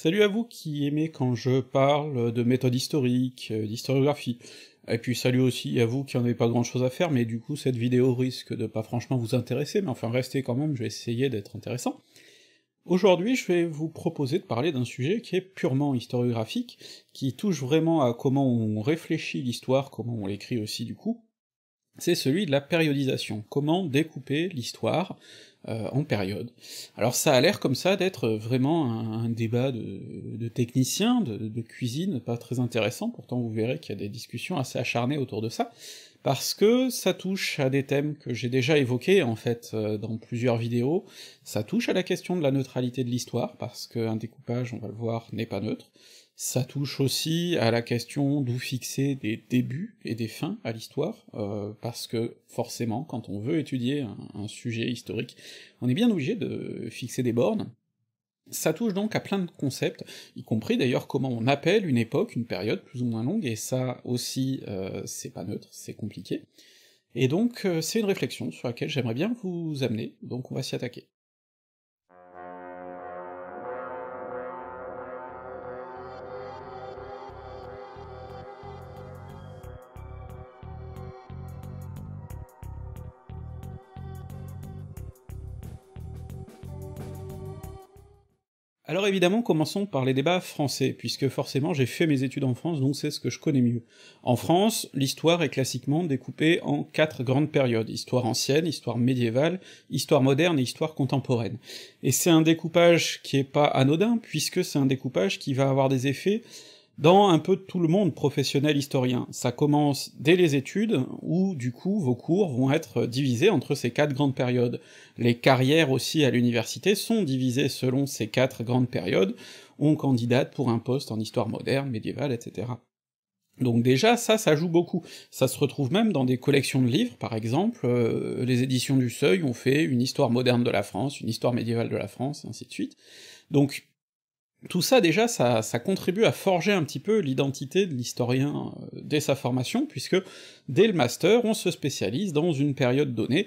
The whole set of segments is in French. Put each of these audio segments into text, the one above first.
Salut à vous qui aimez quand je parle de méthode historique, euh, d'historiographie, et puis salut aussi à vous qui en avez pas grand chose à faire, mais du coup cette vidéo risque de pas franchement vous intéresser, mais enfin restez quand même, je vais essayer d'être intéressant. Aujourd'hui, je vais vous proposer de parler d'un sujet qui est purement historiographique, qui touche vraiment à comment on réfléchit l'histoire, comment on l'écrit aussi du coup, c'est celui de la périodisation, comment découper l'histoire euh, en période. Alors ça a l'air comme ça d'être vraiment un, débat de, technicien, techniciens, de, cuisine, pas très intéressant, pourtant vous verrez qu'il y a des discussions assez acharnées autour de ça, parce que ça touche à des thèmes que j'ai déjà évoqués en fait euh, dans plusieurs vidéos, ça touche à la question de la neutralité de l'histoire, parce qu'un découpage, on va le voir, n'est pas neutre, ça touche aussi à la question d'où fixer des débuts et des fins à l'histoire, euh, parce que forcément, quand on veut étudier un, sujet historique, on est bien obligé de fixer des bornes. Ça touche donc à plein de concepts, y compris d'ailleurs comment on appelle une époque, une période plus ou moins longue, et ça aussi, euh, c'est pas neutre, c'est compliqué. Et donc, euh, c'est une réflexion sur laquelle j'aimerais bien vous amener, donc on va s'y attaquer. Alors évidemment, commençons par les débats français, puisque forcément j'ai fait mes études en France, donc c'est ce que je connais mieux. En France, l'histoire est classiquement découpée en quatre grandes périodes, histoire ancienne, histoire médiévale, histoire moderne et histoire contemporaine. Et c'est un découpage qui est pas anodin, puisque c'est un découpage qui va avoir des effets dans un peu tout le monde professionnel historien. Ça commence dès les études, où du coup vos cours vont être divisés entre ces quatre grandes périodes. Les carrières aussi à l'université sont divisées selon ces quatre grandes périodes, on candidate pour un poste en histoire moderne, médiévale, etc. Donc déjà, ça, ça joue beaucoup. Ça se retrouve même dans des collections de livres, par exemple, euh, les éditions du Seuil ont fait une histoire moderne de la France, une histoire médiévale de la France, ainsi de suite. Donc tout ça déjà, ça, ça, contribue à forger un petit peu l'identité de l'historien euh, dès sa formation, puisque dès le master, on se spécialise dans une période donnée.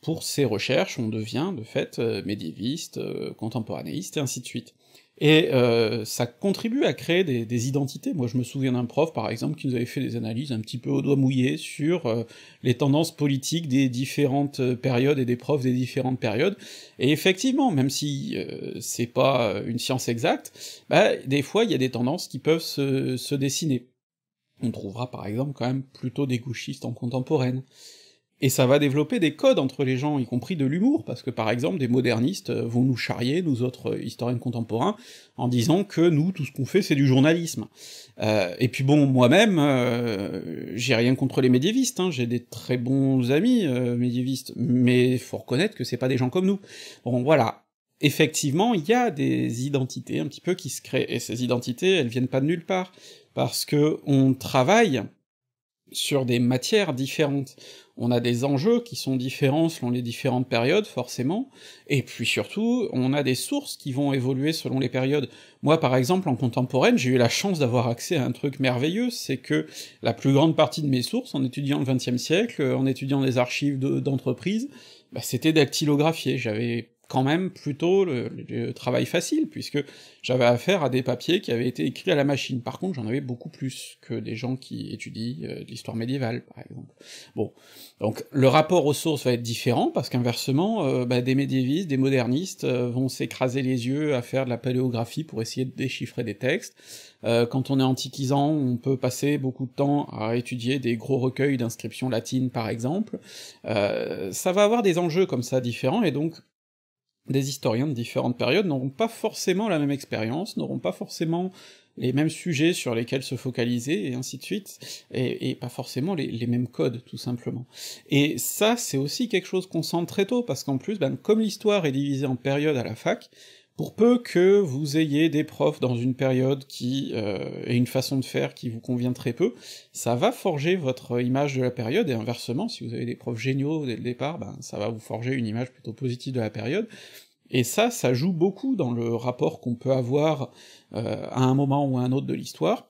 Pour ses recherches, on devient de fait euh, médiéviste, euh, contemporanéiste, et ainsi de suite. Et euh, ça contribue à créer des, identités. Moi, je me souviens d'un prof, par exemple, qui nous avait fait des analyses un petit peu au doigt mouillé sur euh, les tendances politiques des différentes euh, périodes et des profs des différentes périodes. Et effectivement, même si c'est pas une science exacte, bah, des fois, il y a des tendances qui peuvent se dessiner. On trouvera par exemple quand même plutôt des gauchistes en contemporaine. Et ça va développer des codes entre les gens, y compris de l'humour, parce que par exemple, des modernistes euh, vont nous charrier, nous autres euh, historiens contemporains, en disant que nous, tout ce qu'on fait, c'est du journalisme. Euh, et puis bon, moi-même, j'ai rien contre les médiévistes, hein, j'ai des très bons amis médiévistes, mais faut reconnaître que c'est pas des gens comme nous. Bon, voilà. Effectivement, il y a des identités un petit peu qui se créent, et ces identités, elles viennent pas de nulle part, parce que on travaille sur des matières différentes on a des enjeux qui sont différents selon les différentes périodes, forcément, et puis surtout, on a des sources qui vont évoluer selon les périodes. Moi, par exemple, en contemporaine, j'ai eu la chance d'avoir accès à un truc merveilleux, c'est que la plus grande partie de mes sources, en étudiant le XXe siècle, euh, en étudiant les archives d'entreprises, bah, c'était d'actylographier, j'avais quand même plutôt le, travail facile, puisque j'avais affaire à des papiers qui avaient été écrits à la machine. Par contre, j'en avais beaucoup plus que des gens qui étudient euh, l'histoire médiévale, par exemple. Bon, donc le rapport aux sources va être différent, parce qu'inversement, euh, bah, des médiévistes, des modernistes euh, vont s'écraser les yeux à faire de la paléographie pour essayer de déchiffrer des textes. quand on est antiquisant, on peut passer beaucoup de temps à étudier des gros recueils d'inscriptions latines, par exemple. ça va avoir des enjeux comme ça différents, et donc des historiens de différentes périodes n'auront pas forcément la même expérience, n'auront pas forcément les mêmes sujets sur lesquels se focaliser, et ainsi de suite, et, pas forcément les, les, mêmes codes, tout simplement. Et ça, c'est aussi quelque chose qu'on sent très tôt, parce qu'en plus, ben, comme l'histoire est divisée en périodes à la fac, pour peu que vous ayez des profs dans une période qui euh, une façon de faire qui vous convient très peu, ça va forger votre image de la période, et inversement, si vous avez des profs géniaux dès le départ, ben ça va vous forger une image plutôt positive de la période, et ça, ça joue beaucoup dans le rapport qu'on peut avoir euh, à un moment ou à un autre de l'histoire,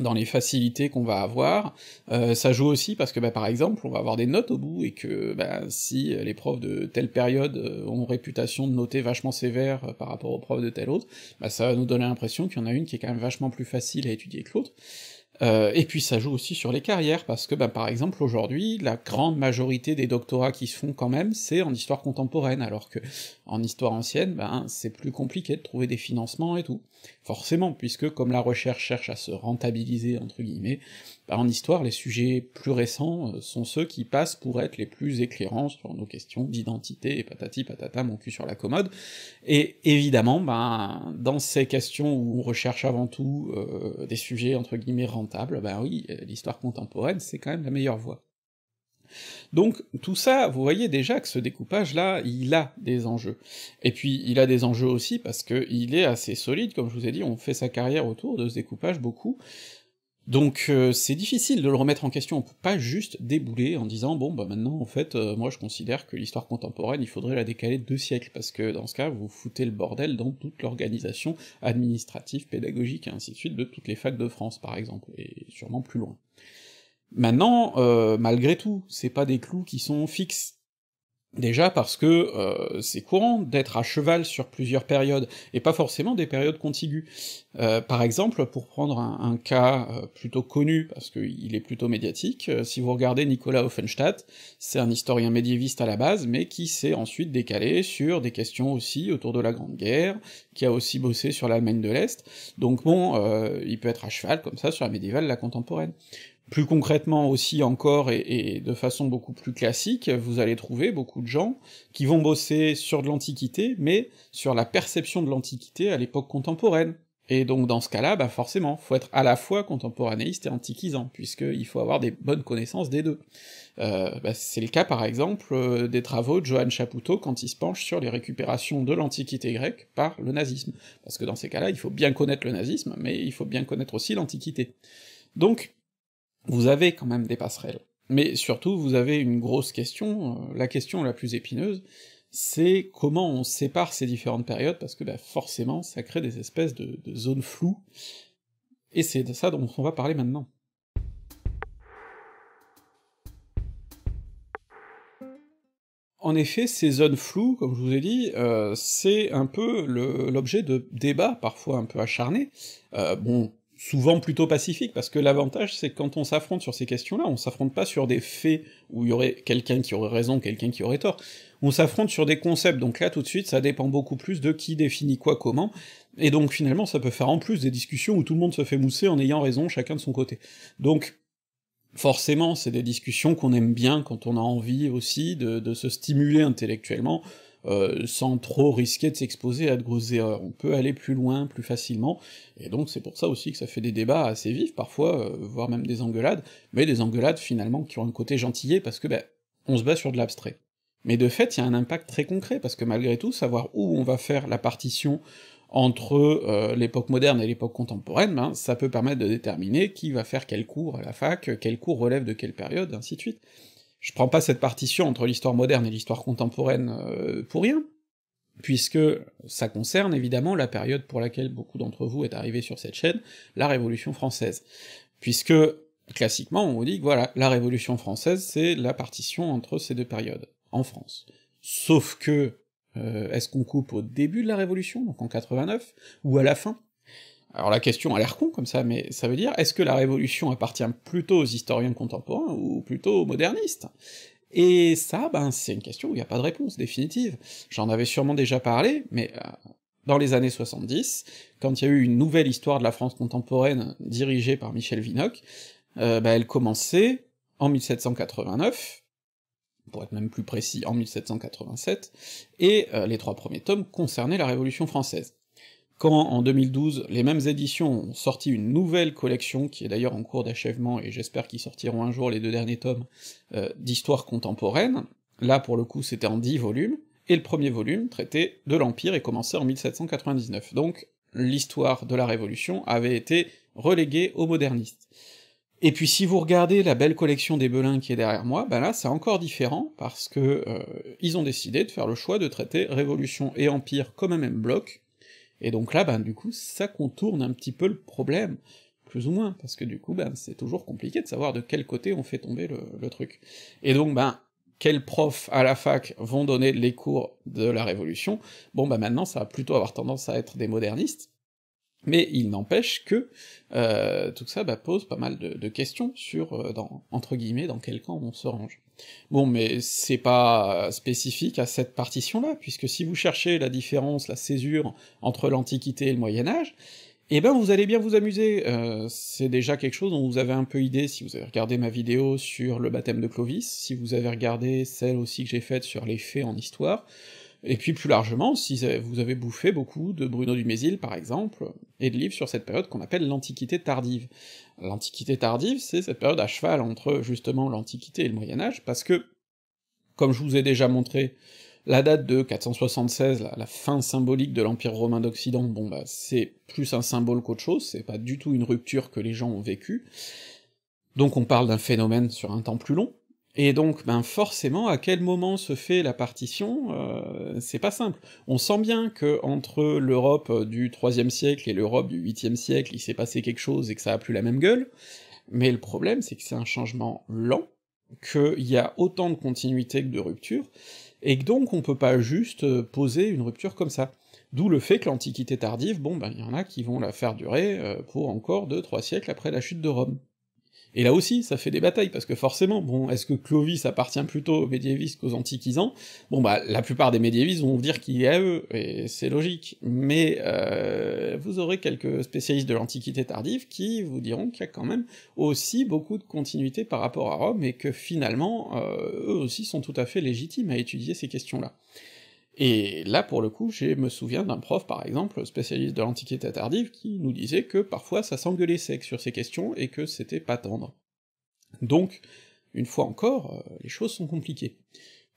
dans les facilités qu'on va avoir. Euh, ça joue aussi parce que, bah, par exemple, on va avoir des notes au bout, et que bah, si euh, les profs de telle période euh, ont réputation de noter vachement sévère par rapport aux profs de telle autre, bah, ça va nous donner l'impression qu'il y en a une qui est quand même vachement plus facile à étudier que l'autre. Euh, et puis ça joue aussi sur les carrières, parce que bah, par exemple aujourd'hui, la grande majorité des doctorats qui se font quand même, c'est en histoire contemporaine, alors que en histoire ancienne, ben, c'est plus compliqué de trouver des financements et tout. Forcément, puisque comme la recherche cherche à se rentabiliser, entre guillemets, ben, en histoire, les sujets plus récents euh, sont ceux qui passent pour être les plus éclairants sur nos questions d'identité, et patati patata, mon cul sur la commode, et évidemment, ben, dans ces questions où on recherche avant tout euh, des sujets, entre guillemets, rentables, ben oui, euh, l'histoire contemporaine, c'est quand même la meilleure voie. Donc tout ça, vous voyez déjà que ce découpage-là, il a des enjeux. Et puis il a des enjeux aussi parce qu'il est assez solide, comme je vous ai dit, on fait sa carrière autour de ce découpage beaucoup, donc euh, c'est difficile de le remettre en question, on peut pas juste débouler en disant bon bah maintenant en fait euh, moi je considère que l'histoire contemporaine il faudrait la décaler deux siècles, parce que dans ce cas vous foutez le bordel dans toute l'organisation administrative, pédagogique et ainsi de suite de toutes les facs de France par exemple, et sûrement plus loin. Maintenant, euh, malgré tout, c'est pas des clous qui sont fixes, Déjà parce que euh, c'est courant d'être à cheval sur plusieurs périodes, et pas forcément des périodes contiguës. Euh, par exemple, pour prendre un, cas euh, plutôt connu, parce qu'il est plutôt médiatique, si vous regardez Nicolas Offenstadt, c'est un historien médiéviste à la base, mais qui s'est ensuite décalé sur des questions aussi autour de la Grande Guerre, qui a aussi bossé sur l'Allemagne de l'Est, donc bon, il peut être à cheval comme ça sur la médiévale, la contemporaine. Plus concrètement aussi encore, et, de façon beaucoup plus classique, vous allez trouver beaucoup de gens qui vont bosser sur de l'Antiquité, mais sur la perception de l'Antiquité à l'époque contemporaine. Et donc dans ce cas-là, bah forcément, faut être à la fois contemporanéiste et antiquisant, puisqu'il faut avoir des bonnes connaissances des deux. Euh, bah c'est le cas par exemple euh, des travaux de Johan Chapoutot quand il se penche sur les récupérations de l'Antiquité grecque par le nazisme, parce que dans ces cas-là, il faut bien connaître le nazisme, mais il faut bien connaître aussi l'Antiquité. Donc vous avez quand même des passerelles. Mais surtout, vous avez une grosse question, euh, la question la plus épineuse, c'est comment on sépare ces différentes périodes, parce que bah, forcément, ça crée des espèces de, zones floues, et c'est de ça dont on va parler maintenant. En effet, ces zones floues, comme je vous ai dit, euh, c'est un peu l'objet de débats parfois un peu acharnés. Euh, bon, souvent plutôt pacifique, parce que l'avantage c'est que quand on s'affronte sur ces questions-là, on s'affronte pas sur des faits où il y aurait quelqu'un qui aurait raison, quelqu'un qui aurait tort, on s'affronte sur des concepts, donc là tout de suite ça dépend beaucoup plus de qui définit quoi comment, et donc finalement ça peut faire en plus des discussions où tout le monde se fait mousser en ayant raison chacun de son côté. Donc forcément c'est des discussions qu'on aime bien quand on a envie aussi de, de se stimuler intellectuellement, euh, sans trop risquer de s'exposer à de grosses erreurs. On peut aller plus loin, plus facilement, et donc c'est pour ça aussi que ça fait des débats assez vifs, parfois, euh, voire même des engueulades, mais des engueulades finalement qui ont un côté gentillet, parce que ben, on se bat sur de l'abstrait. Mais de fait, il y a un impact très concret, parce que malgré tout, savoir où on va faire la partition entre euh, l'époque moderne et l'époque contemporaine, ben, ça peut permettre de déterminer qui va faire quel cours à la fac, quel cours relève de quelle période, ainsi de suite. Je prends pas cette partition entre l'histoire moderne et l'histoire contemporaine euh, pour rien, puisque ça concerne évidemment la période pour laquelle beaucoup d'entre vous est arrivé sur cette chaîne, la Révolution française. Puisque, classiquement, on vous dit que voilà, la Révolution française, c'est la partition entre ces deux périodes, en France. Sauf que, euh, est-ce qu'on coupe au début de la Révolution, donc en 89, ou à la fin alors la question a l'air con comme ça, mais ça veut dire, est-ce que la Révolution appartient plutôt aux historiens contemporains ou plutôt aux modernistes Et ça, ben c'est une question où il n'y a pas de réponse définitive. J'en avais sûrement déjà parlé, mais euh, dans les années 70, quand il y a eu une nouvelle histoire de la France contemporaine dirigée par Michel Vinocq, euh, ben, elle commençait en 1789, pour être même plus précis, en 1787, et euh, les trois premiers tomes concernaient la Révolution française. Quand en 2012, les mêmes éditions ont sorti une nouvelle collection, qui est d'ailleurs en cours d'achèvement, et j'espère qu'ils sortiront un jour les deux derniers tomes, euh, d'histoire contemporaine, là pour le coup c'était en 10 volumes, et le premier volume Traité de l'Empire est commencé en 1799, donc l'histoire de la Révolution avait été reléguée aux modernistes. Et puis si vous regardez la belle collection des Belins qui est derrière moi, ben là c'est encore différent, parce que euh, ils ont décidé de faire le choix de traiter Révolution et Empire comme un même bloc, et donc là, ben du coup, ça contourne un petit peu le problème, plus ou moins, parce que du coup, ben c'est toujours compliqué de savoir de quel côté on fait tomber le, truc. Et donc, ben, quels profs à la fac vont donner les cours de la Révolution, bon ben maintenant ça va plutôt avoir tendance à être des modernistes, mais il n'empêche que euh, tout ça ben, pose pas mal de, questions sur, euh, entre guillemets, dans quel camp on se range. Bon, mais c'est pas spécifique à cette partition-là, puisque si vous cherchez la différence, la césure entre l'Antiquité et le Moyen-Âge, eh ben vous allez bien vous amuser, euh, c'est déjà quelque chose dont vous avez un peu idée si vous avez regardé ma vidéo sur le baptême de Clovis, si vous avez regardé celle aussi que j'ai faite sur les faits en histoire, et puis plus largement, si vous avez bouffé beaucoup de Bruno Dumézil par exemple, et de livres sur cette période qu'on appelle l'Antiquité tardive. L'Antiquité tardive, c'est cette période à cheval entre justement l'Antiquité et le Moyen Âge, parce que, comme je vous ai déjà montré, la date de 476, la, fin symbolique de l'Empire romain d'Occident, bon bah c'est plus un symbole qu'autre chose, c'est pas du tout une rupture que les gens ont vécue, donc on parle d'un phénomène sur un temps plus long, et donc, ben forcément, à quel moment se fait la partition, euh, c'est pas simple. On sent bien que entre l'Europe du IIIe siècle et l'Europe du 8e siècle, il s'est passé quelque chose et que ça a plus la même gueule, mais le problème, c'est que c'est un changement lent, qu'il y a autant de continuité que de rupture, et que donc on peut pas juste poser une rupture comme ça. D'où le fait que l'Antiquité tardive, bon ben il y en a qui vont la faire durer euh, pour encore deux, trois siècles après la chute de Rome. Et là aussi, ça fait des batailles, parce que forcément, bon, est-ce que Clovis appartient plutôt aux médiévistes qu'aux antiquisants Bon bah, la plupart des médiévistes vont dire qu'il y a eux, et c'est logique, mais euh, vous aurez quelques spécialistes de l'Antiquité tardive qui vous diront qu'il y a quand même aussi beaucoup de continuité par rapport à Rome, et que finalement, euh, eux aussi sont tout à fait légitimes à étudier ces questions-là. Et là, pour le coup, je me souviens d'un prof, par exemple, spécialiste de l'Antiquité tardive, qui nous disait que parfois ça s'engueulait sec sur ces questions, et que c'était pas tendre. Donc, une fois encore, euh, les choses sont compliquées.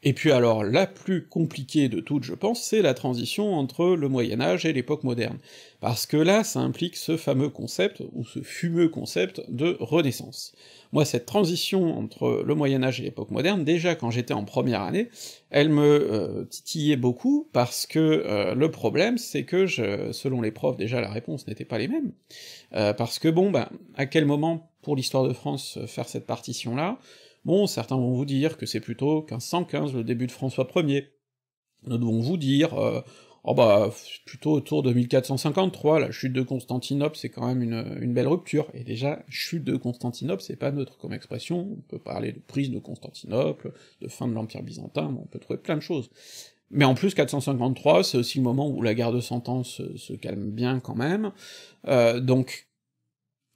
Et puis alors, la plus compliquée de toutes, je pense, c'est la transition entre le Moyen Âge et l'époque moderne, parce que là, ça implique ce fameux concept, ou ce fumeux concept, de Renaissance. Moi, cette transition entre le Moyen Âge et l'époque moderne, déjà quand j'étais en première année, elle me euh, titillait beaucoup, parce que euh, le problème, c'est que, je, selon les profs, déjà la réponse n'était pas les mêmes, euh, parce que bon, ben, à quel moment, pour l'histoire de France, faire cette partition-là certains vont vous dire que c'est plutôt 1515, le début de François Ier. D'autres vont vous dire, euh, oh bah, plutôt autour de 1453, la chute de Constantinople, c'est quand même une, belle rupture. Et déjà, chute de Constantinople, c'est pas neutre comme expression, on peut parler de prise de Constantinople, de fin de l'Empire byzantin, on peut trouver plein de choses. Mais en plus, 453, c'est aussi le moment où la guerre de Cent Ans se, calme bien quand même, euh, donc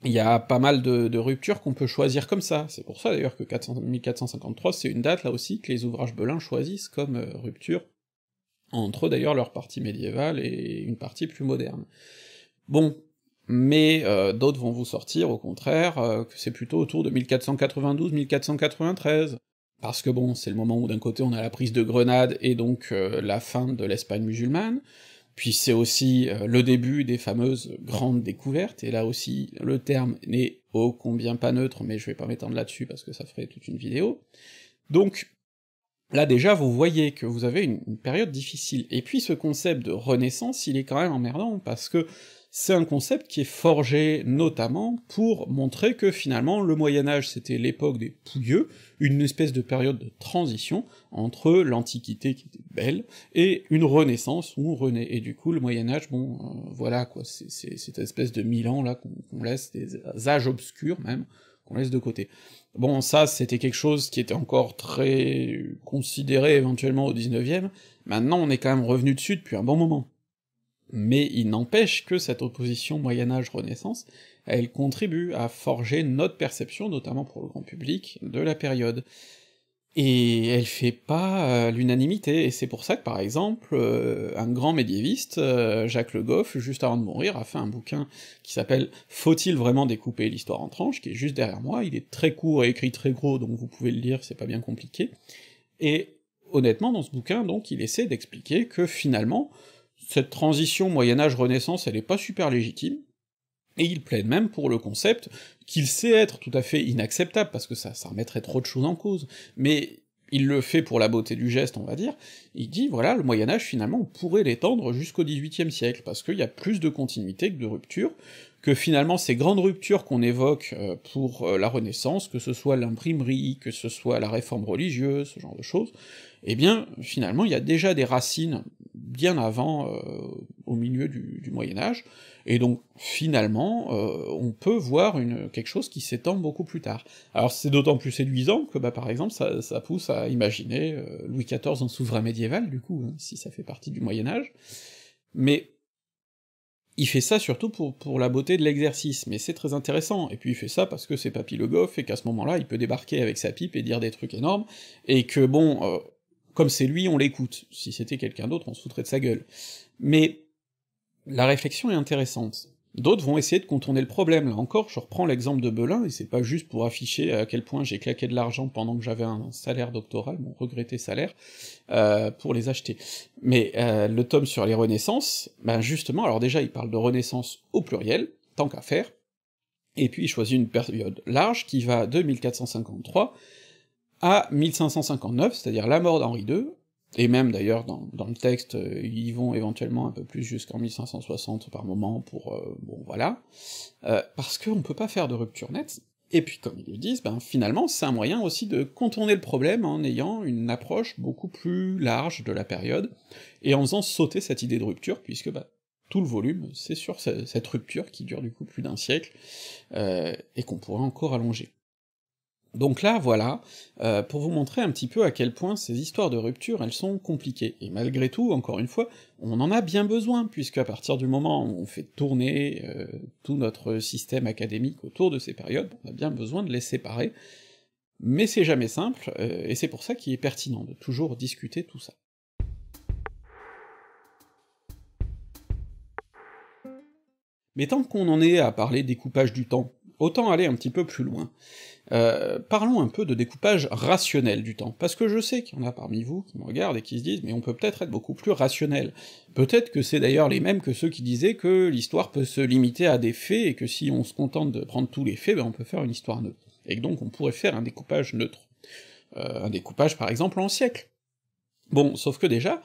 il y a pas mal de, ruptures qu'on peut choisir comme ça. C'est pour ça d'ailleurs que 1453, c'est une date là aussi que les ouvrages Belin choisissent comme euh, rupture, entre d'ailleurs leur partie médiévale et une partie plus moderne. Bon, mais euh, d'autres vont vous sortir au contraire euh, que c'est plutôt autour de 1492-1493. Parce que bon, c'est le moment où d'un côté on a la prise de Grenade et donc la fin de l'Espagne musulmane, puis c'est aussi euh, le début des fameuses grandes découvertes, et là aussi le terme n'est ô combien pas neutre, mais je vais pas m'étendre là-dessus parce que ça ferait toute une vidéo. Donc là déjà vous voyez que vous avez une, une, période difficile, et puis ce concept de renaissance, il est quand même emmerdant, parce que c'est un concept qui est forgé notamment pour montrer que finalement le Moyen Âge c'était l'époque des pouilleux, une espèce de période de transition entre l'Antiquité qui était belle et une Renaissance où on renaît, et du coup le Moyen Âge, bon, euh, voilà quoi, c'est cette espèce de mille ans là qu'on laisse, des âges obscurs même, qu'on laisse de côté. Bon, ça, c'était quelque chose qui était encore très considéré éventuellement au 19e, maintenant on est quand même revenu dessus depuis un bon moment. Mais il n'empêche que cette opposition Moyen-Âge-Renaissance, elle contribue à forger notre perception, notamment pour le grand public, de la période. Et elle fait pas euh, l'unanimité, et c'est pour ça que par exemple, euh, un grand médiéviste, euh, Jacques Le Goff, juste avant de mourir, a fait un bouquin qui s'appelle Faut-il vraiment découper l'histoire en tranches, qui est juste derrière moi, il est très court et écrit très gros, donc vous pouvez le lire, c'est pas bien compliqué. Et honnêtement, dans ce bouquin, donc, il essaie d'expliquer que finalement, cette transition Moyen-Âge-Renaissance, elle est pas super légitime, et il plaide même pour le concept qu'il sait être tout à fait inacceptable, parce que ça, ça remettrait trop de choses en cause, mais il le fait pour la beauté du geste, on va dire, il dit voilà, le Moyen-Âge finalement on pourrait l'étendre jusqu'au XVIIIe siècle, parce qu'il y a plus de continuité que de rupture, que finalement ces grandes ruptures qu'on évoque euh, pour euh, la Renaissance, que ce soit l'imprimerie, que ce soit la réforme religieuse, ce genre de choses, eh bien finalement il y a déjà des racines bien avant, euh, au milieu du, Moyen Âge, et donc finalement on peut voir quelque chose qui s'étend beaucoup plus tard. Alors c'est d'autant plus séduisant que bah, par exemple ça, pousse à imaginer Louis XIV en souverain médiéval, du coup, hein, si ça fait partie du Moyen Âge, mais il fait ça surtout pour, pour la beauté de l'exercice, mais c'est très intéressant, et puis il fait ça parce que c'est Papy Le Goff, et qu'à ce moment-là, il peut débarquer avec sa pipe et dire des trucs énormes, et que bon, euh, comme c'est lui, on l'écoute, si c'était quelqu'un d'autre, on se foutrait de sa gueule. Mais la réflexion est intéressante, D'autres vont essayer de contourner le problème, là encore, je reprends l'exemple de Belin, et c'est pas juste pour afficher à quel point j'ai claqué de l'argent pendant que j'avais un salaire doctoral, mon regretté salaire, euh, pour les acheter. Mais euh, le tome sur les renaissances, ben justement, alors déjà il parle de renaissance au pluriel, tant qu'à faire, et puis il choisit une période large qui va de 1453 à 1559, c'est-à-dire la mort d'Henri II, et même d'ailleurs, dans, le texte, euh, ils vont éventuellement un peu plus jusqu'en 1560 par moment pour... Euh, bon, voilà. Euh, parce qu'on peut pas faire de rupture nette, et puis comme ils le disent, ben finalement c'est un moyen aussi de contourner le problème en ayant une approche beaucoup plus large de la période, et en faisant sauter cette idée de rupture, puisque bah tout le volume, c'est sur cette rupture qui dure du coup plus d'un siècle, et qu'on pourrait encore allonger. Donc là, voilà, euh, pour vous montrer un petit peu à quel point ces histoires de rupture, elles sont compliquées, et malgré tout, encore une fois, on en a bien besoin, puisque à partir du moment où on fait tourner euh, tout notre système académique autour de ces périodes, on a bien besoin de les séparer, mais c'est jamais simple, euh, et c'est pour ça qu'il est pertinent de toujours discuter tout ça. Mais tant qu'on en est à parler découpage du temps, autant aller un petit peu plus loin. Euh, parlons un peu de découpage rationnel du temps, parce que je sais qu'il y en a parmi vous qui me regardent et qui se disent « mais on peut peut-être être beaucoup plus rationnel ». Peut-être que c'est d'ailleurs les mêmes que ceux qui disaient que l'histoire peut se limiter à des faits, et que si on se contente de prendre tous les faits, ben on peut faire une histoire neutre, et donc on pourrait faire un découpage neutre. Euh, un découpage par exemple en siècles. Bon, sauf que déjà,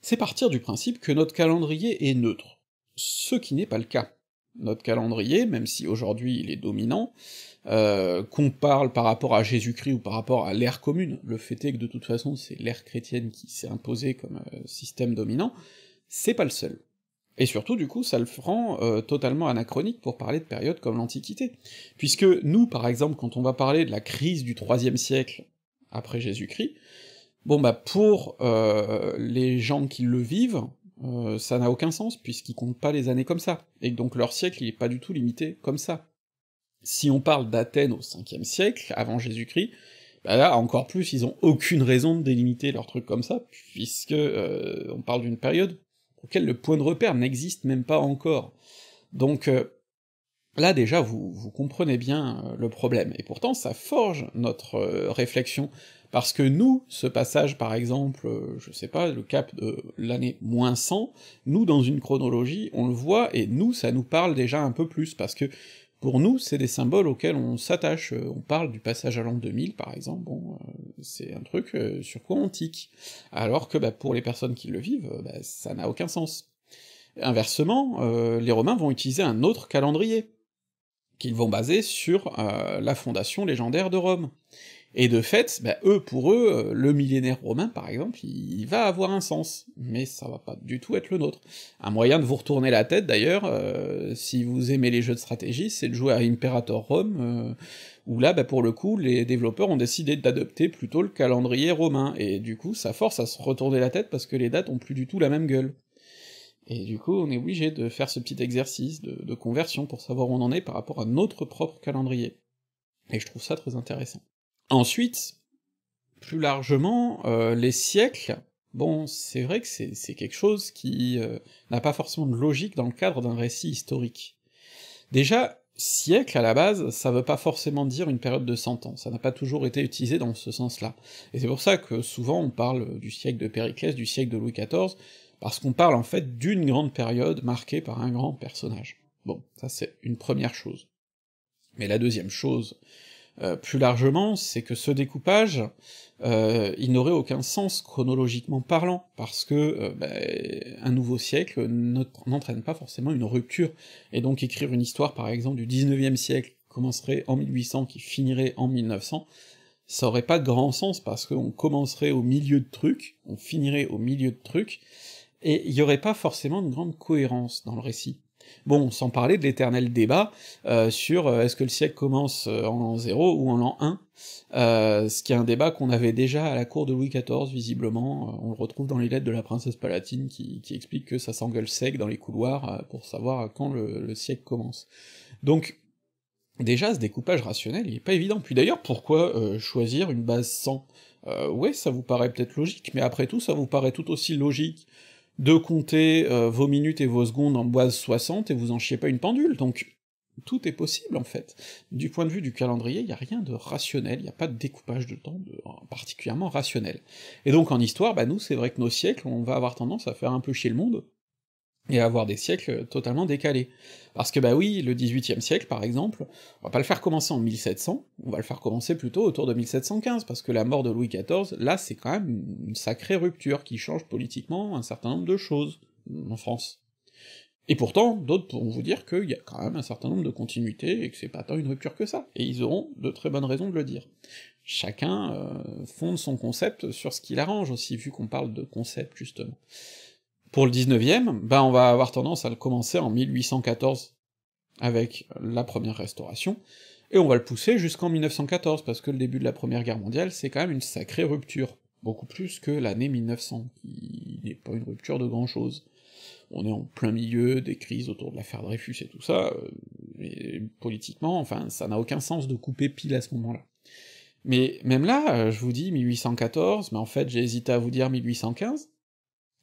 c'est partir du principe que notre calendrier est neutre, ce qui n'est pas le cas notre calendrier, même si aujourd'hui il est dominant, euh, qu'on parle par rapport à Jésus-Christ ou par rapport à l'ère commune, le fait est que de toute façon c'est l'ère chrétienne qui s'est imposée comme euh, système dominant, c'est pas le seul. Et surtout, du coup, ça le rend euh, totalement anachronique pour parler de périodes comme l'Antiquité. Puisque nous, par exemple, quand on va parler de la crise du IIIe siècle après Jésus-Christ, bon bah pour les gens qui le vivent, euh, ça n'a aucun sens, puisqu'ils comptent pas les années comme ça, et donc leur siècle il est pas du tout limité comme ça. Si on parle d'Athènes au 5 siècle, avant Jésus-Christ, bah là, encore plus, ils ont aucune raison de délimiter leur truc comme ça, puisque euh, on parle d'une période auquel le point de repère n'existe même pas encore. Donc euh, là déjà, vous, vous comprenez bien le problème, et pourtant ça forge notre réflexion parce que nous, ce passage par exemple, euh, je sais pas, le cap de l'année moins 100, nous dans une chronologie, on le voit, et nous, ça nous parle déjà un peu plus, parce que pour nous, c'est des symboles auxquels on s'attache, euh, on parle du passage à l'an 2000 par exemple, bon, euh, c'est un truc sur quoi on tique, alors que bah, pour les personnes qui le vivent, bah, ça n'a aucun sens. Inversement, les Romains vont utiliser un autre calendrier, qu'ils vont baser sur la fondation légendaire de Rome. Et de fait, bah, eux, pour eux, euh, le millénaire romain, par exemple, il va avoir un sens, mais ça va pas du tout être le nôtre. Un moyen de vous retourner la tête, d'ailleurs, euh, si vous aimez les jeux de stratégie, c'est de jouer à Imperator Rome, euh, où là, bah, pour le coup, les développeurs ont décidé d'adopter plutôt le calendrier romain, et du coup, ça force à se retourner la tête parce que les dates ont plus du tout la même gueule. Et du coup, on est obligé de faire ce petit exercice de conversion pour savoir où on en est par rapport à notre propre calendrier. Et je trouve ça très intéressant. Ensuite, plus largement, euh, les siècles, bon, c'est vrai que c'est quelque chose qui euh, n'a pas forcément de logique dans le cadre d'un récit historique. Déjà, siècle, à la base, ça veut pas forcément dire une période de 100 ans, ça n'a pas toujours été utilisé dans ce sens-là. Et c'est pour ça que souvent on parle du siècle de Périclès, du siècle de Louis XIV, parce qu'on parle en fait d'une grande période marquée par un grand personnage. Bon, ça c'est une première chose. Mais la deuxième chose euh, plus largement, c'est que ce découpage, euh, il n'aurait aucun sens chronologiquement parlant, parce que euh, ben, un nouveau siècle n'entraîne pas forcément une rupture, et donc écrire une histoire, par exemple, du 19e siècle, qui commencerait en 1800, qui finirait en 1900, ça aurait pas de grand sens, parce qu'on commencerait au milieu de trucs, on finirait au milieu de trucs, et il y aurait pas forcément une grande cohérence dans le récit. Bon, sans parler de l'éternel débat euh, sur euh, est-ce que le siècle commence euh, en l'an 0 ou en l'an 1, ce qui est un débat qu'on avait déjà à la cour de Louis XIV, visiblement, on le retrouve dans les lettres de la princesse palatine qui, explique que ça s'engueule sec dans les couloirs pour savoir quand le, siècle commence. Donc, déjà, ce découpage rationnel, il est pas évident. Puis d'ailleurs, pourquoi choisir une base 100 Ouais, ça vous paraît peut-être logique, mais après tout, ça vous paraît tout aussi logique de compter euh, vos minutes et vos secondes en boise 60 et vous en chiez pas une pendule, donc tout est possible en fait. Du point de vue du calendrier, il n'y a rien de rationnel, il n'y a pas de découpage de temps particulièrement rationnel. Et donc en histoire, bah nous, c'est vrai que nos siècles, on va avoir tendance à faire un peu chier le monde, et avoir des siècles totalement décalés. Parce que bah oui, le XVIIIe siècle, par exemple, on va pas le faire commencer en 1700, on va le faire commencer plutôt autour de 1715, parce que la mort de Louis XIV, là, c'est quand même une sacrée rupture qui change politiquement un certain nombre de choses en France. Et pourtant, d'autres pourront vous dire qu'il y a quand même un certain nombre de continuités, et que c'est pas tant une rupture que ça, et ils auront de très bonnes raisons de le dire. Chacun euh, fonde son concept sur ce qui l'arrange aussi, vu qu'on parle de concept, justement. Pour le 19e, ben on va avoir tendance à le commencer en 1814, avec la première restauration, et on va le pousser jusqu'en 1914, parce que le début de la Première Guerre mondiale, c'est quand même une sacrée rupture, beaucoup plus que l'année 1900, qui n'est pas une rupture de grand-chose. On est en plein milieu des crises autour de l'affaire Dreyfus et tout ça, euh, et politiquement, enfin, ça n'a aucun sens de couper pile à ce moment-là. Mais même là, euh, je vous dis 1814, mais en fait j'ai hésité à vous dire 1815,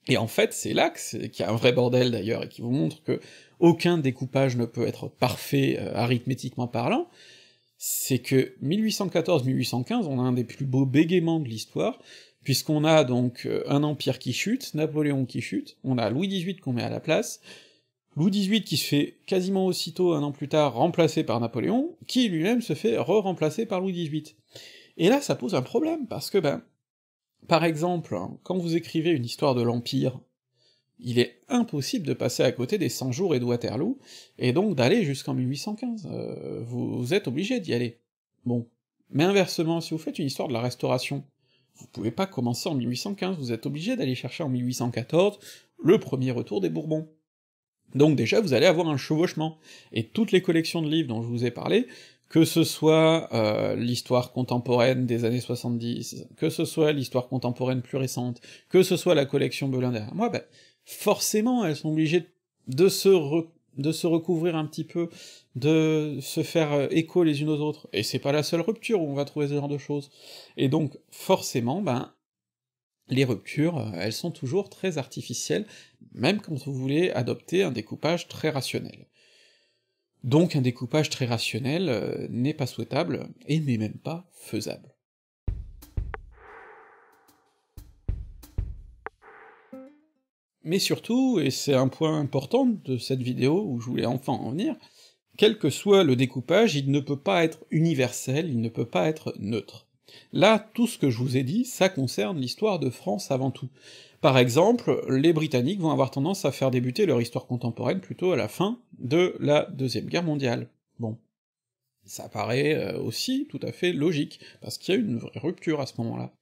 et en fait, c'est là qu'il y a un vrai bordel d'ailleurs, et qui vous montre que aucun découpage ne peut être parfait euh, arithmétiquement parlant, c'est que 1814-1815, on a un des plus beaux bégaiements de l'histoire, puisqu'on a donc euh, un empire qui chute, Napoléon qui chute, on a Louis XVIII qu'on met à la place, Louis XVIII qui se fait quasiment aussitôt, un an plus tard, remplacer par Napoléon, qui lui-même se fait re-remplacer par Louis XVIII. Et là, ça pose un problème, parce que ben, par exemple, hein, quand vous écrivez une histoire de l'Empire, il est impossible de passer à côté des 100 jours et de Waterloo, et donc d'aller jusqu'en 1815, euh, vous, vous êtes obligé d'y aller. Bon. Mais inversement, si vous faites une histoire de la Restauration, vous pouvez pas commencer en 1815, vous êtes obligé d'aller chercher en 1814 le premier retour des Bourbons. Donc déjà, vous allez avoir un chevauchement, et toutes les collections de livres dont je vous ai parlé que ce soit euh, l'histoire contemporaine des années 70, que ce soit l'histoire contemporaine plus récente, que ce soit la collection Belinda... moi, ben, forcément elles sont obligées de se, de se recouvrir un petit peu, de se faire euh, écho les unes aux autres, et c'est pas la seule rupture où on va trouver ce genre de choses. Et donc, forcément, ben, les ruptures, euh, elles sont toujours très artificielles, même quand vous voulez adopter un découpage très rationnel. Donc un découpage très rationnel euh, n'est pas souhaitable, et n'est même pas faisable. Mais surtout, et c'est un point important de cette vidéo où je voulais enfin en venir, quel que soit le découpage, il ne peut pas être universel, il ne peut pas être neutre. Là, tout ce que je vous ai dit, ça concerne l'histoire de France avant tout. Par exemple, les Britanniques vont avoir tendance à faire débuter leur histoire contemporaine plutôt à la fin de la Deuxième Guerre mondiale. Bon. Ça paraît euh, aussi tout à fait logique, parce qu'il y a une vraie rupture à ce moment-là.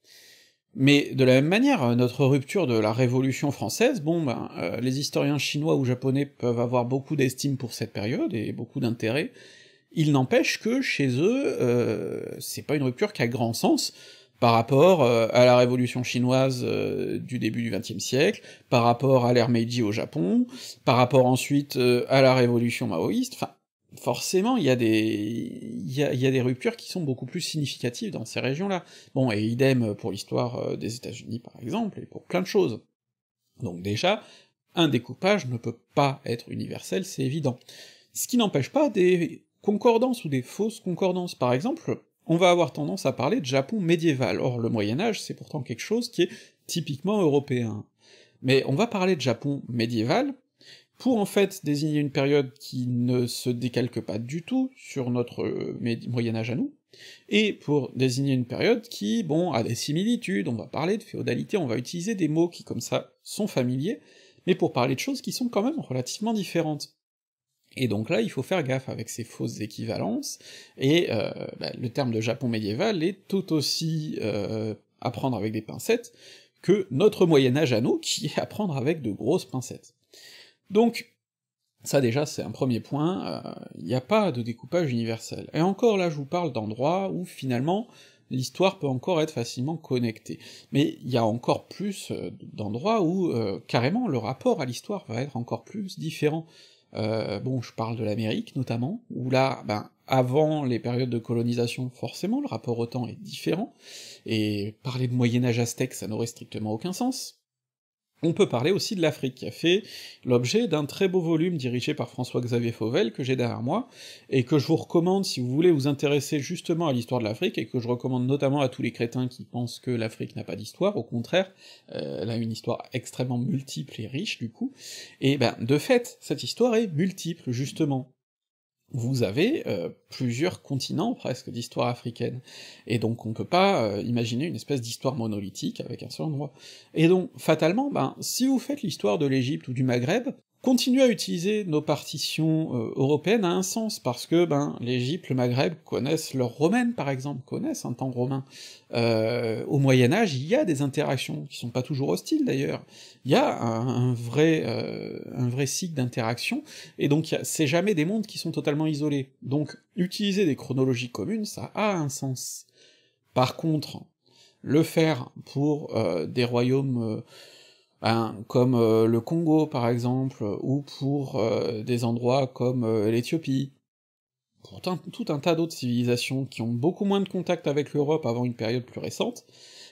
Mais de la même manière, notre rupture de la Révolution française, bon ben, euh, les historiens chinois ou japonais peuvent avoir beaucoup d'estime pour cette période, et beaucoup d'intérêt, il n'empêche que chez eux, euh, c'est pas une rupture qui a grand sens par rapport euh, à la révolution chinoise euh, du début du XXe siècle, par rapport à l'ère Meiji au Japon, par rapport ensuite euh, à la révolution maoïste, enfin, forcément, il y, a des... y, a, y a des ruptures qui sont beaucoup plus significatives dans ces régions-là. Bon, et idem pour l'histoire des États-Unis, par exemple, et pour plein de choses. Donc déjà, un découpage ne peut pas être universel, c'est évident. Ce qui n'empêche pas des concordance ou des fausses concordances. Par exemple, on va avoir tendance à parler de Japon médiéval, or le Moyen Âge c'est pourtant quelque chose qui est typiquement européen. Mais on va parler de Japon médiéval pour en fait désigner une période qui ne se décalque pas du tout sur notre euh, Moyen Âge à nous, et pour désigner une période qui, bon, a des similitudes, on va parler de féodalité, on va utiliser des mots qui comme ça sont familiers, mais pour parler de choses qui sont quand même relativement différentes. Et donc là, il faut faire gaffe avec ces fausses équivalences, et euh, bah, le terme de Japon médiéval est tout aussi euh, à prendre avec des pincettes que notre Moyen-Âge à nous, qui est à prendre avec de grosses pincettes. Donc, ça déjà, c'est un premier point, euh, il n'y a pas de découpage universel. Et encore là, je vous parle d'endroits où finalement l'histoire peut encore être facilement connectée. Mais il y a encore plus d'endroits où carrément le rapport à l'histoire va être encore plus différent. Euh, bon, je parle de l'Amérique notamment, où là, ben, avant les périodes de colonisation, forcément, le rapport au temps est différent, et parler de Moyen-Âge aztèque, ça n'aurait strictement aucun sens. On peut parler aussi de l'Afrique, qui a fait l'objet d'un très beau volume dirigé par François-Xavier Fauvel, que j'ai derrière moi, et que je vous recommande si vous voulez vous intéresser justement à l'histoire de l'Afrique, et que je recommande notamment à tous les crétins qui pensent que l'Afrique n'a pas d'histoire, au contraire, euh, elle a une histoire extrêmement multiple et riche, du coup, et ben, de fait, cette histoire est multiple, justement, vous avez euh, plusieurs continents presque d'histoire africaine, et donc on peut pas euh, imaginer une espèce d'histoire monolithique avec un seul endroit. Et donc, fatalement, ben, si vous faites l'histoire de l'Égypte ou du Maghreb, Continuer à utiliser nos partitions euh, européennes a un sens, parce que ben l'Égypte, le Maghreb connaissent leur romaine par exemple, connaissent un temps romain. Euh, au Moyen Âge, il y a des interactions, qui sont pas toujours hostiles d'ailleurs, il y a un, vrai euh, un vrai cycle d'interaction, et donc c'est jamais des mondes qui sont totalement isolés. Donc utiliser des chronologies communes, ça a un sens. Par contre, le faire pour euh, des royaumes ben, comme euh, le Congo par exemple, ou pour euh, des endroits comme euh, l'Éthiopie, pour tout un tas d'autres civilisations qui ont beaucoup moins de contact avec l'Europe avant une période plus récente,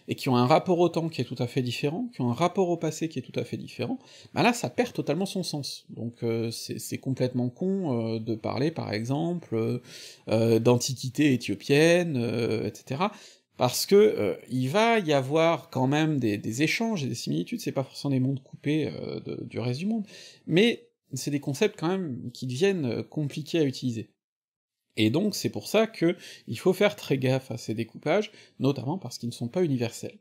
et qui ont un rapport au temps qui est tout à fait différent, qui ont un rapport au passé qui est tout à fait différent, ben là ça perd totalement son sens. Donc c'est complètement con de parler par exemple euh, d'antiquité éthiopienne, etc parce que euh, il va y avoir quand même des, échanges et des similitudes, c'est pas forcément des mondes coupés euh, du reste du monde, mais c'est des concepts quand même qui deviennent euh, compliqués à utiliser. Et donc c'est pour ça que il faut faire très gaffe à ces découpages, notamment parce qu'ils ne sont pas universels.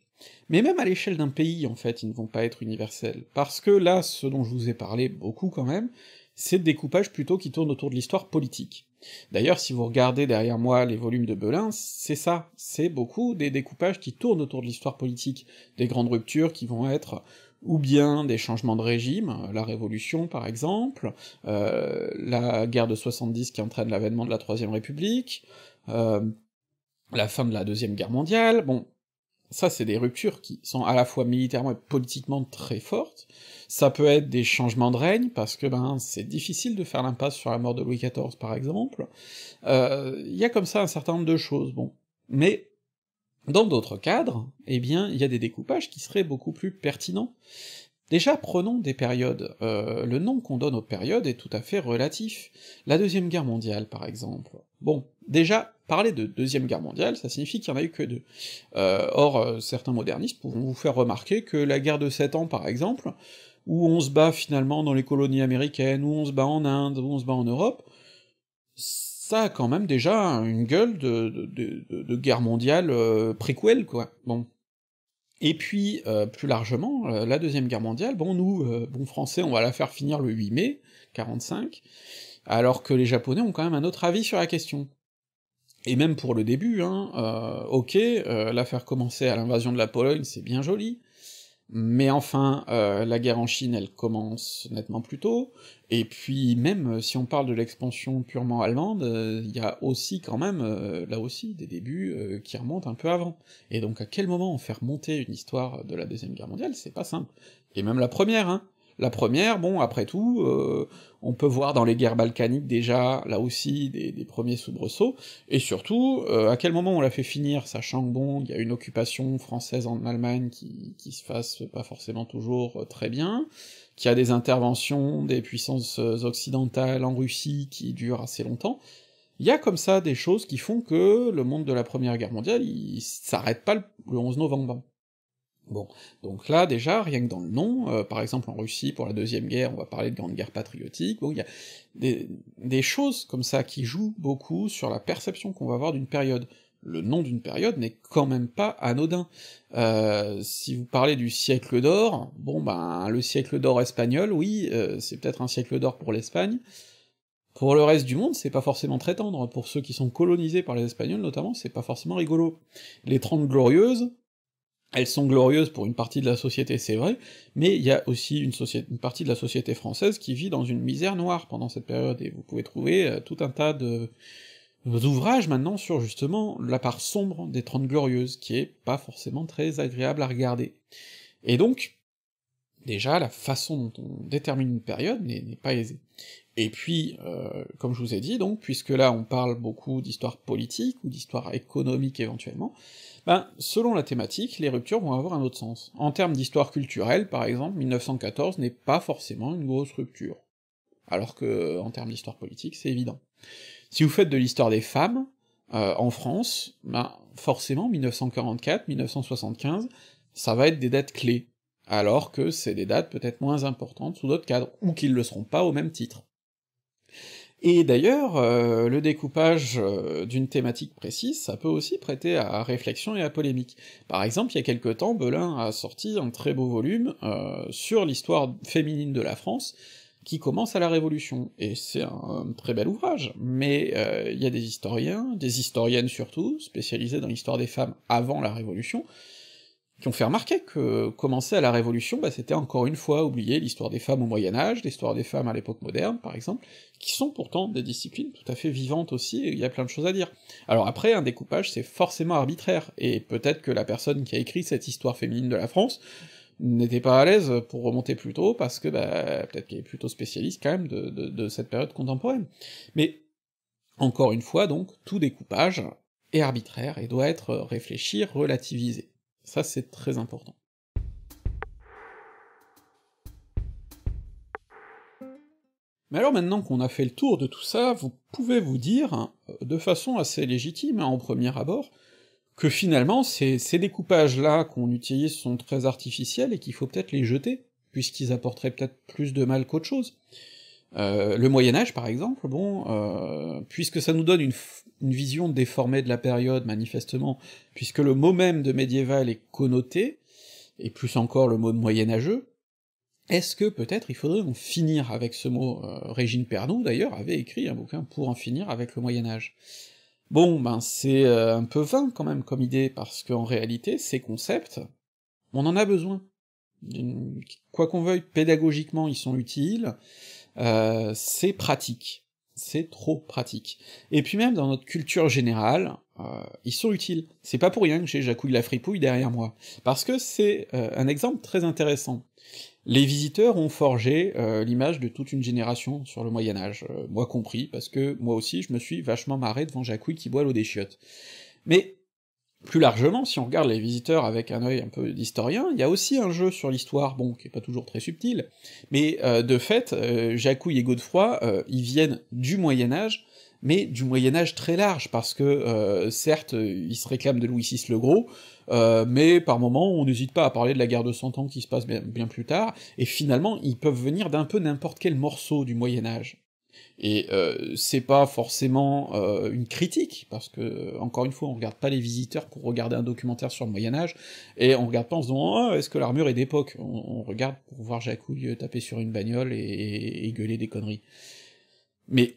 Mais même à l'échelle d'un pays, en fait, ils ne vont pas être universels, parce que là, ce dont je vous ai parlé beaucoup quand même, c'est des découpages plutôt qui tournent autour de l'histoire politique. D'ailleurs, si vous regardez derrière moi les volumes de Belin, c'est ça, c'est beaucoup des découpages qui tournent autour de l'histoire politique, des grandes ruptures qui vont être ou bien des changements de régime, euh, la Révolution par exemple, euh, la guerre de 70 qui entraîne l'avènement de la Troisième République, euh, la fin de la Deuxième Guerre mondiale, bon, ça c'est des ruptures qui sont à la fois militairement et politiquement très fortes, ça peut être des changements de règne, parce que ben c'est difficile de faire l'impasse sur la mort de Louis XIV par exemple, euh, il y a comme ça un certain nombre de choses, bon. Mais dans d'autres cadres, eh bien il y a des découpages qui seraient beaucoup plus pertinents. Déjà, prenons des périodes. Euh, le nom qu'on donne aux périodes est tout à fait relatif. La Deuxième Guerre mondiale, par exemple. Bon, déjà, parler de Deuxième Guerre mondiale, ça signifie qu'il n'y en a eu que deux. Euh, or, euh, certains modernistes pourront vous faire remarquer que la guerre de Sept Ans, par exemple, où on se bat finalement dans les colonies américaines, où on se bat en Inde, où on se bat en Europe, ça a quand même déjà une gueule de, guerre mondiale euh, quoi. Bon. Et puis, euh, plus largement, la Deuxième Guerre mondiale, bon, nous, bon Français, on va la faire finir le 8 mai 45, alors que les Japonais ont quand même un autre avis sur la question. Et même pour le début, hein, euh, ok, euh, l'affaire commencer à l'invasion de la Pologne, c'est bien joli, mais enfin, euh, la guerre en Chine, elle commence nettement plus tôt, et puis même si on parle de l'expansion purement allemande, il y a aussi quand même, là aussi, des débuts qui remontent un peu avant. Et donc à quel moment on fait monter une histoire de la Deuxième Guerre mondiale, c'est pas simple. Et même la première, hein la première, bon, après tout, euh, on peut voir dans les guerres balkaniques déjà, là aussi, des, premiers soubresauts, et surtout, euh, à quel moment on l'a fait finir, sachant que bon, il y a une occupation française en Allemagne qui, qui se fasse pas forcément toujours euh, très bien, qu'il y a des interventions des puissances occidentales en Russie qui durent assez longtemps, il y a comme ça des choses qui font que le monde de la Première Guerre mondiale, il s'arrête pas le 11 novembre. Bon, donc là déjà, rien que dans le nom, euh, par exemple en Russie pour la Deuxième Guerre, on va parler de Grande Guerre patriotique, bon, il y a des, choses comme ça qui jouent beaucoup sur la perception qu'on va avoir d'une période. Le nom d'une période n'est quand même pas anodin. Euh, si vous parlez du siècle d'or, bon ben le siècle d'or espagnol, oui, euh, c'est peut-être un siècle d'or pour l'Espagne, pour le reste du monde, c'est pas forcément très tendre, pour ceux qui sont colonisés par les Espagnols notamment, c'est pas forcément rigolo. Les Trente Glorieuses, elles sont glorieuses pour une partie de la société, c'est vrai, mais il y a aussi une, partie de la société française qui vit dans une misère noire pendant cette période, et vous pouvez trouver euh, tout un tas de ouvrages maintenant sur justement la part sombre des Trente Glorieuses, qui est pas forcément très agréable à regarder. Et donc, déjà, la façon dont on détermine une période n'est pas aisée. Et puis, euh, comme je vous ai dit, donc, puisque là on parle beaucoup d'histoire politique ou d'histoire économique éventuellement, ben, selon la thématique, les ruptures vont avoir un autre sens. En termes d'histoire culturelle, par exemple, 1914 n'est pas forcément une grosse rupture. Alors que, en termes d'histoire politique, c'est évident. Si vous faites de l'histoire des femmes, euh, en France, ben, forcément, 1944, 1975, ça va être des dates clés, alors que c'est des dates peut-être moins importantes sous d'autres cadres, ou qu'ils le seront pas au même titre. Et d'ailleurs, euh, le découpage euh, d'une thématique précise, ça peut aussi prêter à réflexion et à polémique. Par exemple, il y a quelque temps, Belin a sorti un très beau volume euh, sur l'histoire féminine de la France, qui commence à la Révolution, et c'est un très bel ouvrage, mais il y a des historiens, des historiennes surtout, spécialisés dans l'histoire des femmes avant la Révolution, qui ont fait remarquer que commencer à la Révolution, bah, c'était encore une fois oublier l'histoire des femmes au Moyen Âge, l'histoire des femmes à l'époque moderne, par exemple, qui sont pourtant des disciplines tout à fait vivantes aussi, et il y a plein de choses à dire. Alors après, un découpage, c'est forcément arbitraire, et peut-être que la personne qui a écrit cette histoire féminine de la France n'était pas à l'aise pour remonter plus tôt, parce que bah, peut-être qu'elle est plutôt spécialiste quand même de, de cette période contemporaine. Mais encore une fois, donc, tout découpage est arbitraire et doit être réfléchi, relativisé. Ça, c'est très important. Mais alors maintenant qu'on a fait le tour de tout ça, vous pouvez vous dire, hein, de façon assez légitime hein, en premier abord, que finalement ces, ces découpages-là qu'on utilise sont très artificiels et qu'il faut peut-être les jeter, puisqu'ils apporteraient peut-être plus de mal qu'autre chose. Euh, le Moyen Âge, par exemple, ah bon, euh, puisque ça nous donne une, vision déformée de la période, manifestement, puisque le mot même de médiéval est connoté, et plus encore le mot de Âgeux, est-ce que peut-être il faudrait en finir avec ce mot euh, Régine Pernoud, d'ailleurs, avait écrit un bouquin pour en finir avec le Moyen Âge. Bon, ben c'est un peu vain quand même comme idée, parce qu'en réalité, ces concepts, on en a besoin. Quoi qu'on veuille, pédagogiquement, ils sont utiles, euh, c'est pratique. C'est trop pratique. Et puis même dans notre culture générale, euh, ils sont utiles. C'est pas pour rien que j'ai Jacouille la fripouille derrière moi, parce que c'est euh, un exemple très intéressant. Les visiteurs ont forgé l'image de toute une génération sur le Moyen Âge, moi compris, parce que moi aussi je me suis vachement marré devant Jacouille qui boit l'eau des chiottes. Mais plus largement, si on regarde les visiteurs avec un œil un peu d'historien, il y a aussi un jeu sur l'histoire, bon, qui est pas toujours très subtil, mais euh, de fait, euh, Jacouille et Godefroy, euh, ils viennent du Moyen-Âge, mais du Moyen-Âge très large, parce que, certes, ils se réclament de Louis VI le Gros, mais par moments, on n'hésite pas à parler de la guerre de Cent Ans qui se passe bien plus tard, et finalement, ils peuvent venir d'un peu n'importe quel morceau du Moyen-Âge. Et euh, c'est pas forcément euh, une critique, parce que, euh, encore une fois, on regarde pas les visiteurs pour regarder un documentaire sur le Moyen-Âge, et on regarde pas en se disant oh, est-ce que l'armure est d'époque on, regarde pour voir Jacouille euh, taper sur une bagnole et, et gueuler des conneries. Mais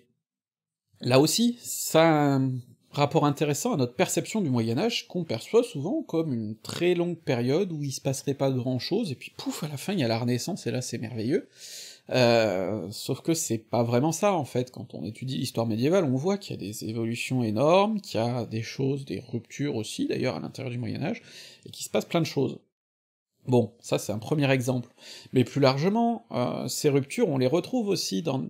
là aussi, ça a un rapport intéressant à notre perception du Moyen-Âge, qu'on perçoit souvent comme une très longue période où il se passerait pas grand-chose, et puis pouf, à la fin, il y a la Renaissance, et là, c'est merveilleux. Euh, sauf que c'est pas vraiment ça, en fait, quand on étudie l'histoire médiévale, on voit qu'il y a des évolutions énormes, qu'il y a des choses, des ruptures aussi, d'ailleurs, à l'intérieur du Moyen-Âge, et qu'il se passe plein de choses. Bon, ça c'est un premier exemple. Mais plus largement, euh, ces ruptures, on les retrouve aussi dans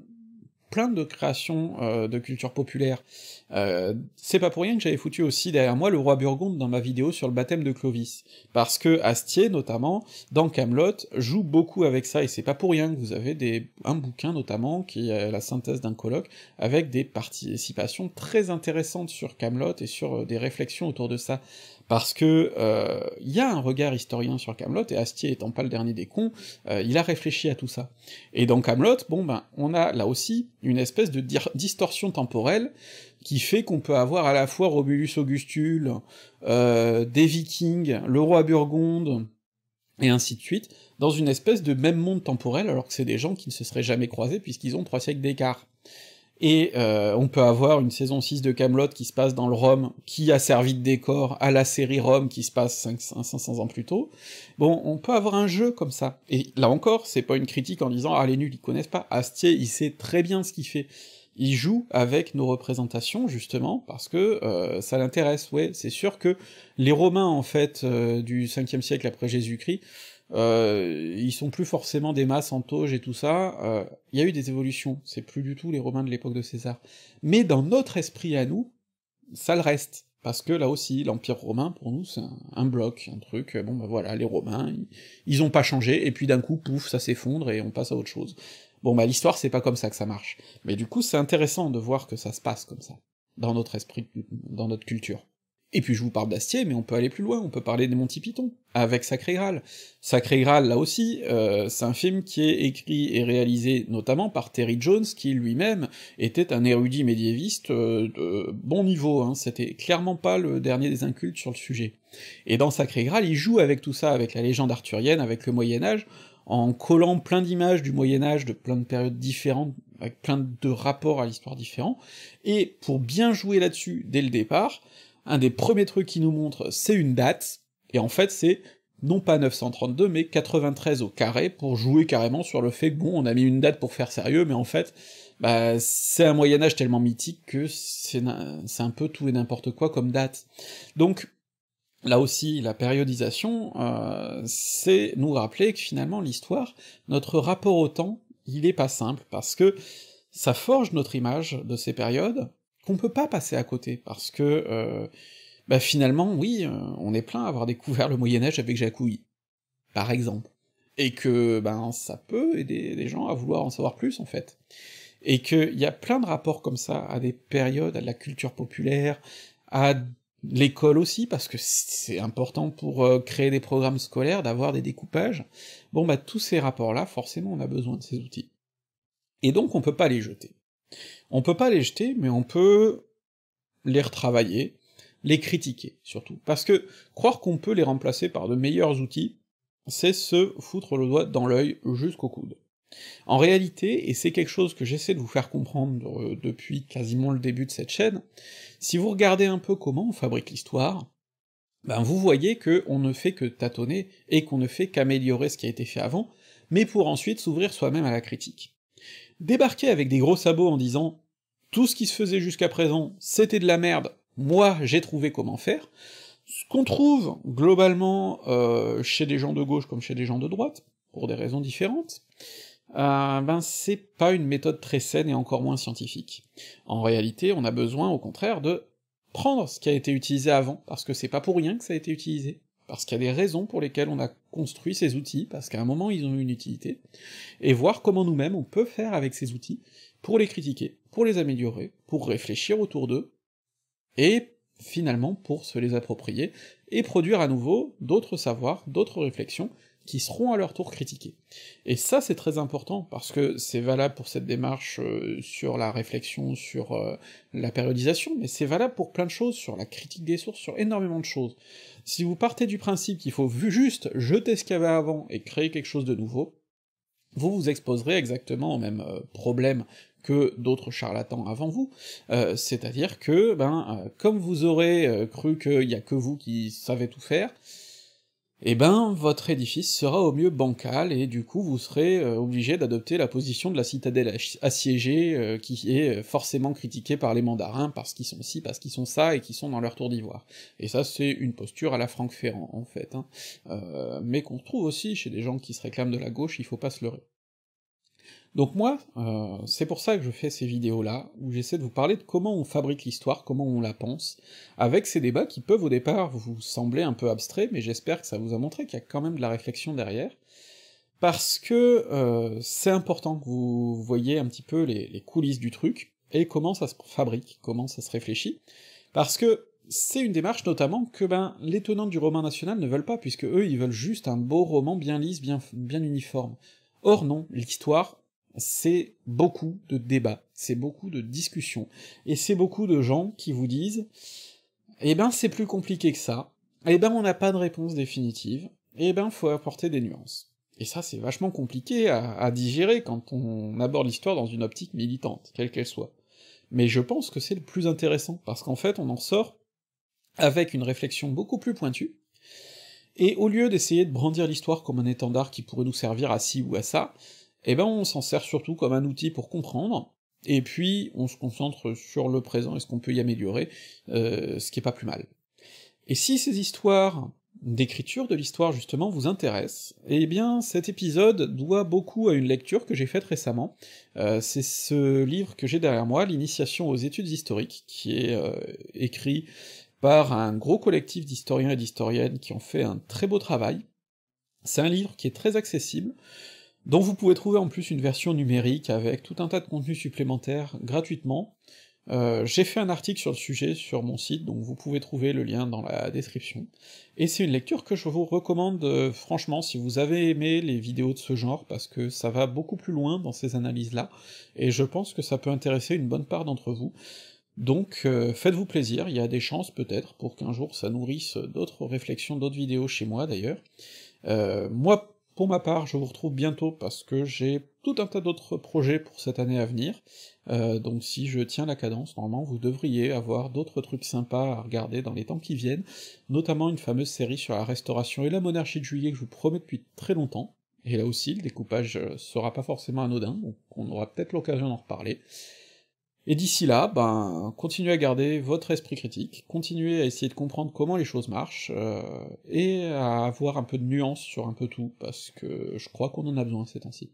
plein de créations euh, de culture populaire. Euh, c'est pas pour rien que j'avais foutu aussi derrière moi le roi Burgonde dans ma vidéo sur le baptême de Clovis, parce que Astier, notamment, dans Camelot, joue beaucoup avec ça, et c'est pas pour rien que vous avez des... un bouquin, notamment, qui est la synthèse d'un colloque, avec des participations très intéressantes sur Camelot et sur euh, des réflexions autour de ça parce que euh, il y a un regard historien sur Camelot et Astier étant pas le dernier des cons, euh, il a réfléchi à tout ça. Et dans Camelot, bon ben, on a là aussi une espèce de distorsion temporelle qui fait qu'on peut avoir à la fois Romulus Augustule, euh, des Vikings, le roi Burgonde, et ainsi de suite, dans une espèce de même monde temporel, alors que c'est des gens qui ne se seraient jamais croisés puisqu'ils ont trois siècles d'écart. Et euh, on peut avoir une saison 6 de Camelot qui se passe dans le Rome, qui a servi de décor à la série Rome qui se passe 500, ans plus tôt. Bon, on peut avoir un jeu comme ça. Et là encore, c'est pas une critique en disant « Ah, les nuls, ils connaissent pas ». Astier, il sait très bien ce qu'il fait. Il joue avec nos représentations, justement, parce que euh, ça l'intéresse, ouais, c'est sûr que les Romains, en fait, euh, du 5e siècle après Jésus-Christ, euh, ils sont plus forcément des masses en toge et tout ça, euh, il y a eu des évolutions, c'est plus du tout les Romains de l'époque de César. Mais dans notre esprit à nous, ça le reste, parce que là aussi, l'Empire romain, pour nous, c'est un, bloc, un truc, bon bah voilà, les Romains, ils, ils ont pas changé, et puis d'un coup, pouf, ça s'effondre et on passe à autre chose. Bon bah l'histoire, c'est pas comme ça que ça marche. Mais du coup, c'est intéressant de voir que ça se passe comme ça, dans notre esprit, dans notre culture. Et puis je vous parle d'Astier, mais on peut aller plus loin, on peut parler des Monty Python, avec Sacré Graal. Sacré Graal, là aussi, euh, c'est un film qui est écrit et réalisé notamment par Terry Jones, qui lui-même était un érudit médiéviste euh, de bon niveau, hein, c'était clairement pas le dernier des incultes sur le sujet. Et dans Sacré Graal, il joue avec tout ça, avec la légende arthurienne, avec le Moyen-Âge, en collant plein d'images du Moyen-Âge de plein de périodes différentes, avec plein de rapports à l'histoire différents, et pour bien jouer là-dessus dès le départ, un des premiers trucs qu'il nous montre, c'est une date, et en fait c'est non pas 932, mais 93 au carré, pour jouer carrément sur le fait que bon, on a mis une date pour faire sérieux, mais en fait, bah, c'est un Moyen-Âge tellement mythique que c'est un peu tout et n'importe quoi comme date. Donc, là aussi, la périodisation, euh, c'est nous rappeler que finalement l'histoire, notre rapport au temps, il est pas simple, parce que ça forge notre image de ces périodes, on peut pas passer à côté, parce que euh, bah, finalement, oui, euh, on est plein à avoir découvert le Moyen-Âge avec Jacouille, par exemple, et que ben ça peut aider les gens à vouloir en savoir plus, en fait. Et qu'il y a plein de rapports comme ça à des périodes, à de la culture populaire, à l'école aussi, parce que c'est important pour euh, créer des programmes scolaires, d'avoir des découpages. Bon bah tous ces rapports-là, forcément on a besoin de ces outils. Et donc on peut pas les jeter. On peut pas les jeter, mais on peut les retravailler, les critiquer, surtout. Parce que croire qu'on peut les remplacer par de meilleurs outils, c'est se foutre le doigt dans l'œil jusqu'au coude. En réalité, et c'est quelque chose que j'essaie de vous faire comprendre euh, depuis quasiment le début de cette chaîne, si vous regardez un peu comment on fabrique l'histoire, ben vous voyez que on ne fait que tâtonner et qu'on ne fait qu'améliorer ce qui a été fait avant, mais pour ensuite s'ouvrir soi-même à la critique. Débarquer avec des gros sabots en disant « tout ce qui se faisait jusqu'à présent, c'était de la merde, moi j'ai trouvé comment faire », ce qu'on trouve globalement euh, chez des gens de gauche comme chez des gens de droite, pour des raisons différentes, euh, ben c'est pas une méthode très saine et encore moins scientifique. En réalité, on a besoin au contraire de prendre ce qui a été utilisé avant, parce que c'est pas pour rien que ça a été utilisé, parce qu'il y a des raisons pour lesquelles on a construit ces outils, parce qu'à un moment ils ont eu une utilité, et voir comment nous-mêmes on peut faire avec ces outils pour les critiquer, pour les améliorer, pour réfléchir autour d'eux, et finalement pour se les approprier, et produire à nouveau d'autres savoirs, d'autres réflexions, qui seront à leur tour critiqués. Et ça c'est très important, parce que c'est valable pour cette démarche euh, sur la réflexion, sur euh, la périodisation, mais c'est valable pour plein de choses, sur la critique des sources, sur énormément de choses. Si vous partez du principe qu'il faut juste jeter ce qu'il y avait avant et créer quelque chose de nouveau, vous vous exposerez exactement au même euh, problème que d'autres charlatans avant vous, c'est-à-dire que, ben, comme vous aurez cru qu'il y a que vous qui savez tout faire, eh ben votre édifice sera au mieux bancal, et du coup vous serez euh, obligé d'adopter la position de la citadelle assiégée, euh, qui est euh, forcément critiquée par les mandarins, parce qu'ils sont ci, parce qu'ils sont ça, et qu'ils sont dans leur tour d'ivoire. Et ça c'est une posture à la Franck Ferrand, en fait, hein. mais qu'on trouve aussi chez des gens qui se réclament de la gauche, il faut pas se leurrer. Donc moi, euh, c'est pour ça que je fais ces vidéos-là, où j'essaie de vous parler de comment on fabrique l'histoire, comment on la pense, avec ces débats qui peuvent au départ vous sembler un peu abstraits, mais j'espère que ça vous a montré qu'il y a quand même de la réflexion derrière, parce que euh, c'est important que vous voyez un petit peu les, coulisses du truc, et comment ça se fabrique, comment ça se réfléchit, parce que c'est une démarche notamment que ben les tenants du roman national ne veulent pas, puisque eux ils veulent juste un beau roman bien lisse, bien, bien uniforme. Or non, l'histoire, c'est beaucoup de débats, c'est beaucoup de discussions, et c'est beaucoup de gens qui vous disent Eh ben c'est plus compliqué que ça, eh ben on n'a pas de réponse définitive, eh ben faut apporter des nuances. Et ça c'est vachement compliqué à, à, digérer quand on aborde l'histoire dans une optique militante, quelle qu'elle soit. Mais je pense que c'est le plus intéressant, parce qu'en fait on en sort avec une réflexion beaucoup plus pointue, et au lieu d'essayer de brandir l'histoire comme un étendard qui pourrait nous servir à ci ou à ça, eh ben on s'en sert surtout comme un outil pour comprendre, et puis on se concentre sur le présent et ce qu'on peut y améliorer, euh, ce qui est pas plus mal. Et si ces histoires d'écriture de l'histoire justement vous intéressent, eh bien cet épisode doit beaucoup à une lecture que j'ai faite récemment, euh, c'est ce livre que j'ai derrière moi, L'initiation aux études historiques, qui est euh, écrit par un gros collectif d'historiens et d'historiennes qui ont fait un très beau travail. C'est un livre qui est très accessible, dont vous pouvez trouver en plus une version numérique avec tout un tas de contenus supplémentaires gratuitement. Euh, j'ai fait un article sur le sujet sur mon site, donc vous pouvez trouver le lien dans la description, et c'est une lecture que je vous recommande euh, franchement si vous avez aimé les vidéos de ce genre, parce que ça va beaucoup plus loin dans ces analyses-là, et je pense que ça peut intéresser une bonne part d'entre vous. Donc euh, faites-vous plaisir, il y a des chances peut-être pour qu'un jour ça nourrisse d'autres réflexions, d'autres vidéos chez moi d'ailleurs. moi pour ma part, je vous retrouve bientôt parce que j'ai tout un tas d'autres projets pour cette année à venir, euh, donc si je tiens la cadence, normalement vous devriez avoir d'autres trucs sympas à regarder dans les temps qui viennent, notamment une fameuse série sur la restauration et la monarchie de juillet que je vous promets depuis très longtemps, et là aussi le découpage euh, sera pas forcément anodin, donc on aura peut-être l'occasion d'en reparler, et d'ici là, ben, continuez à garder votre esprit critique, continuez à essayer de comprendre comment les choses marchent, euh, et à avoir un peu de nuance sur un peu tout, parce que je crois qu'on en a besoin ces temps-ci.